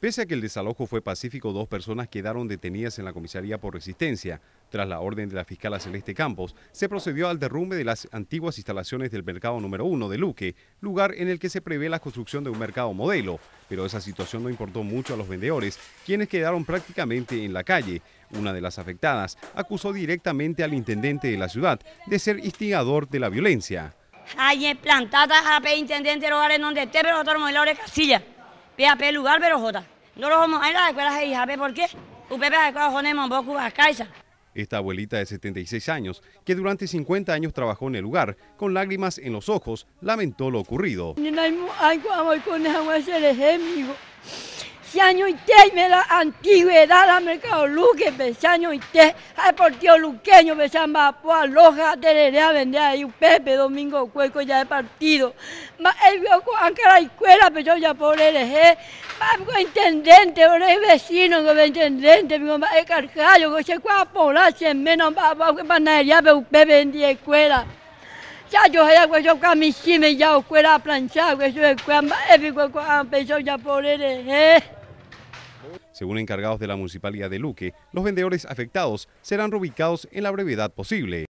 Pese a que el desalojo fue pacífico, dos personas quedaron detenidas en la comisaría por resistencia. Tras la orden de la fiscal Celeste Campos, se procedió al derrumbe de las antiguas instalaciones del mercado número uno de Luque, lugar en el que se prevé la construcción de un mercado modelo. Pero esa situación no importó mucho a los vendedores, quienes quedaron prácticamente en la calle. Una de las afectadas acusó directamente al intendente de la ciudad de ser instigador de la violencia. Hay plantadas a intendente lugares donde esté, pero lugar pero J. No vamos las escuelas Esta abuelita de 76 años, que durante 50 años trabajó en el lugar, con lágrimas en los ojos, lamentó lo ocurrido año y te me la antigüedad la mercado luque, besaño y te, hay partido luqueño, besan mapua, pues, loja, a vender ahí un pepe, domingo cueco ya he partido. Ma el viejo ancara ah, y escuela pero ya por LG, ma pues, intendente, por el vecino, con intendente, mi mamá es carjallo, con se cuá por la semena, ma panadería, pero un pepe en diez escuela. Ya yo con cuello camisime, ya escuela que ah, yo escuela, ma el viejo ya por LG. Según encargados de la Municipalidad de Luque, los vendedores afectados serán reubicados en la brevedad posible.